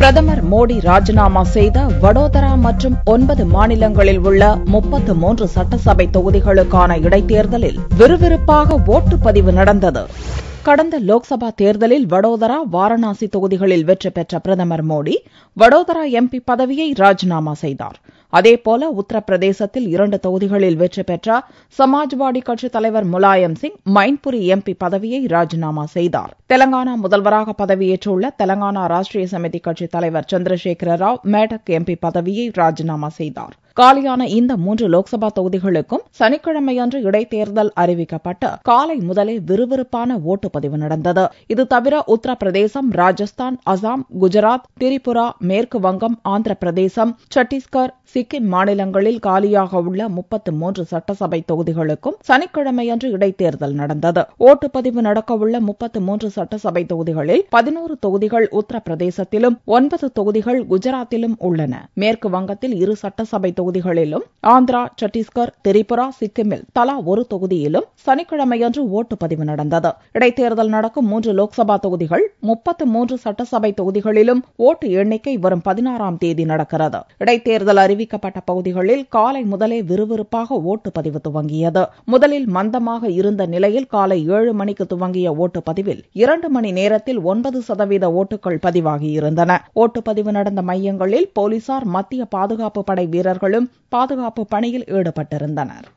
பிரதமர் மோடி ராஜினாமா செய்த வடோதரா மற்றும் ஒன்பது மாநிலங்களில் உள்ள முப்பத்து மூன்று சட்டசபை தொகுதிகளுக்கான இடைத்தேர்தலில் விறுவிறுப்பாக ஓட்டுப்பதிவு நடந்தது கடந்த லோக்சபா தேர்தலில் வடோதரா வாரணாசி தொகுதிகளில் வெற்றி பெற்ற பிரதமர் மோடி வடோதரா எம்பி பதவியை ராஜினாமா செய்தாா் அதேபோல உத்தரப்பிரதேசத்தில் இரண்டு தொகுதிகளில் வெற்றி பெற்ற சமாஜ்வாடி கட்சித் தலைவர் முலாயம் சிங் மைன்புரி எம்பி பதவியை ராஜினாமா செய்தார் தெலங்கானா முதல்வராக பதவியேற்றுள்ள தெலங்கானா ராஷ்ட்ரிய சமிதி கட்சித் தலைவர் சந்திரசேகர ராவ் மேடக் எம்பி பதவியை ராஜினாமா செய்தார் காலியான இந்த மூன்று லோக்சபா தொகுதிகளுக்கும் சனிக்கிழமையன்று இடைத்தேர்தல் அறிவிக்கப்பட்டு காலை முதலே விறுவிறுப்பான ஓட்டுப்பதிவு நடந்தது இது தவிர உத்தரப்பிரதேசம் ராஜஸ்தான் அசாம் குஜராத் திரிபுரா மேற்கு வங்கம் ஆந்திர பிரதேசம் சத்தீஸ்கர் சிக்கிம் மாநிலங்களில் காலியாக உள்ள முப்பத்து மூன்று சட்டசபை தொகுதிகளுக்கும் சனிக்கிழமையன்று இடைத்தேர்தல் நடந்தது ஓட்டுப்பதிவு நடக்கவுள்ள முப்பத்து மூன்று சட்டசபை தொகுதிகளில் பதினோரு தொகுதிகள் உத்தரப்பிரதேசத்திலும் ஒன்பது தொகுதிகள் குஜராத்திலும் உள்ளன மேற்கு வங்கத்தில் இரு சட்டசபை தொகுதிகளிலும் ஆந்திரா சத்தீஸ்கர் திரிபுரா சிக்கிமில் தலா ஒரு தொகுதியிலும் சனிக்கிழமையன்று ஓட்டுப்பதிவு நடந்தது இடைத்தேர்தல் நடக்கும் மூன்று லோக்சபா தொகுதிகள் முப்பத்து மூன்று சட்டசபை தொகுதிகளிலும் ஓட்டு எண்ணிக்கை வரும் பதினாறாம் தேதி நடக்கிறது இடைத்தேர்தல் அறிவிக்கப்பட்ட பகுதிகளில் காலை முதலே விறுவிறுப்பாக ஓட்டுப்பதிவு துவங்கியது முதலில் மந்தமாக இருந்த நிலையில் காலை ஏழு மணிக்கு துவங்கிய ஓட்டுப்பதிவில் இரண்டு மணி நேரத்தில் ஒன்பது சதவீத ஓட்டுகள் பதிவாகியிருந்தன ஓட்டுப்பதிவு நடந்த மையங்களில் போலீசார் மத்திய பாதுகாப்பு படை வீரர்களும் பாதுகாப்பு பணியில் ஈடுபட்டிருந்தனா்